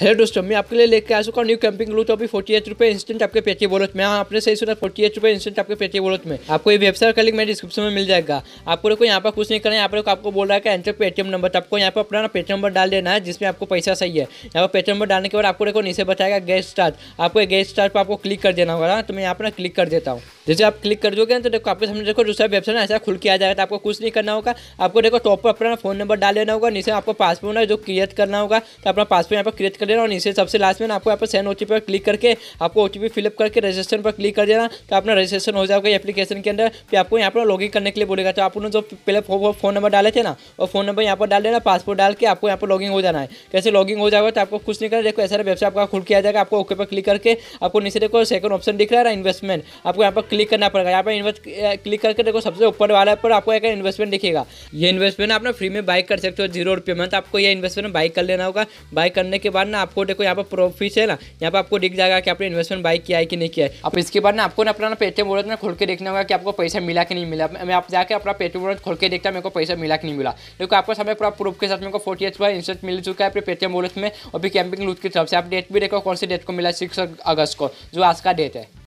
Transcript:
hello दोस्तों मैं आपके लिए लेके आ चुका हूँ न्यू कैंपिंग ग्लू तो अभी फोर्टी एट रुपये इंस्टेंट आपके पेटी बोलत में हाँ आपने सही सुना फोर्टी एट रुपये इंस्टेंट आपके पेटी बोलत में आपको ये वेबसाइट का लिंक मेरे डिस्क्रिप्शन में मिल जाएगा आपको लोग यहाँ पर कुछ नहीं करना है आप लोग आपको बोल रहा है कि एंटर पेटीएम नंबर तो आपको यहाँ पर अपना पेटी नंबर डाल देना है जिसमें आपको पैसा सही है यहाँ पर पेटी नंबर डालने के बाद आपको देखो नीचे बताएगा गेस्ट स्टार्ट आपको गेस्ट स्टार्ट पर आपको क्लिक कर देना होगा तो मैं यहाँ पर क्लिक कर देता हूँ जैसे आप क्लिक कर दोगे तो देखो आपके सामने देखो दूसरा वेबसाइट ऐसा खुल के आ जाएगा तो आपको कुछ नहीं करना होगा आपको देखो टॉप पर अपना फोन नंबर डाल लेना होगा नीचे आपको पासपोर्ट ना जो क्रिएट करना होगा तो अपना पासपोर्ट यहाँ पर क्रिएट कर देना और नीचे सबसे लास्ट में आपको यहाँ पर सेंड ओ पर क्लिक करके आपको ओ फिलअप करके रजिस्ट्रेशन पर क्लिक कर देना तो अपना रजिस्ट्रेशन हो जाएगा एप्लीकेशन के अंदर फिर आपको यहाँ पर इन करने के लिए बोलेगा तो आपने जो पहले फोन नंबर डाले थे ना और फोन नंबर यहाँ पर डाल देना पासपोर्ट डाल के आपको यहाँ पर लॉगिंग हो जाना है कैसे लॉगिंग हो जाएगा तो आपको कुछ नहीं करना देखो ऐसा वेबसाइट आपका खुल के आ जाएगा आपको ओके पर क्लिक करके आपको नीचे देखो सेकंड ऑप्शन दिख रहा है इन्वेस्टमेंट आपको यहाँ पर क्लिक करना पड़ेगा यहाँ पर इन्वेस्ट क्लिक करके देखो सबसे ऊपर वाला पर आपको एक इन्वेस्टमेंट दिखेगा ये इन्वेस्टमेंट आप फ्री में बाइक कर सकते हो जीरो रुपये मंथ तो आपको ये इन्वेस्टमेंट बाइक कर लेना होगा बाइक करने के बाद ना आपको देखो यहाँ पर प्रॉफिट है ना यहाँ पर आपको दिख जाएगा कि आपने इन्वेस्टमेंट बाइक किया है कि नहीं किया है अब इसके बाद ना आपको ना अपना पेटीएम वॉलेट में खोल के देखना होगा कि आपको पैसा मिला कि नहीं मिला मैं आप जाकर अपना पेटीएम वॉलेट खोल के देखता मेरे को पैसा मिला कि नहीं मिला देखो आपको समय पूरा प्रूफ के साथ मेरे को फोर्टी एट पर इंस्टेंट मिल चुका है अपने पेटीएम वॉलेट में और भी कैंपिंग लूट की तरफ से आप डेट भी देखो कौन सी डेट को मिला सिक्स अगस्त को जो आज का डेट है